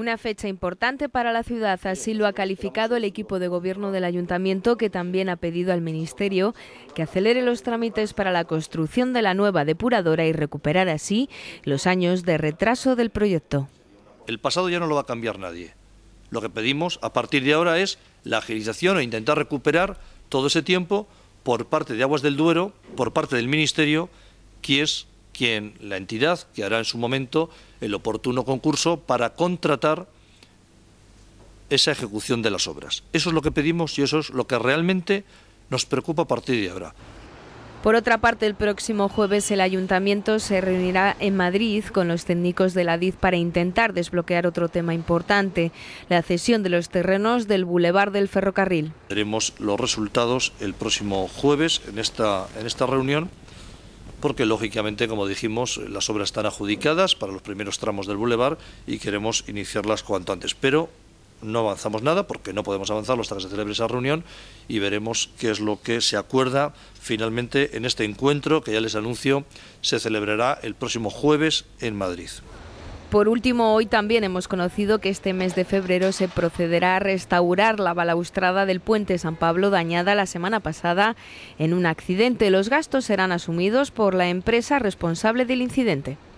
Una fecha importante para la ciudad, así lo ha calificado el equipo de gobierno del ayuntamiento, que también ha pedido al Ministerio que acelere los trámites para la construcción de la nueva depuradora y recuperar así los años de retraso del proyecto. El pasado ya no lo va a cambiar nadie. Lo que pedimos a partir de ahora es la agilización e intentar recuperar todo ese tiempo por parte de Aguas del Duero, por parte del Ministerio, que es quien, la entidad que hará en su momento el oportuno concurso para contratar esa ejecución de las obras. Eso es lo que pedimos y eso es lo que realmente nos preocupa a partir de ahora. Por otra parte, el próximo jueves el ayuntamiento se reunirá en Madrid con los técnicos de la dif para intentar desbloquear otro tema importante, la cesión de los terrenos del bulevar del Ferrocarril. Veremos los resultados el próximo jueves en esta, en esta reunión porque lógicamente, como dijimos, las obras están adjudicadas para los primeros tramos del bulevar y queremos iniciarlas cuanto antes. Pero no avanzamos nada porque no podemos avanzar hasta que se celebre esa reunión y veremos qué es lo que se acuerda finalmente en este encuentro que ya les anuncio se celebrará el próximo jueves en Madrid. Por último, hoy también hemos conocido que este mes de febrero se procederá a restaurar la balaustrada del puente San Pablo dañada la semana pasada en un accidente. Los gastos serán asumidos por la empresa responsable del incidente.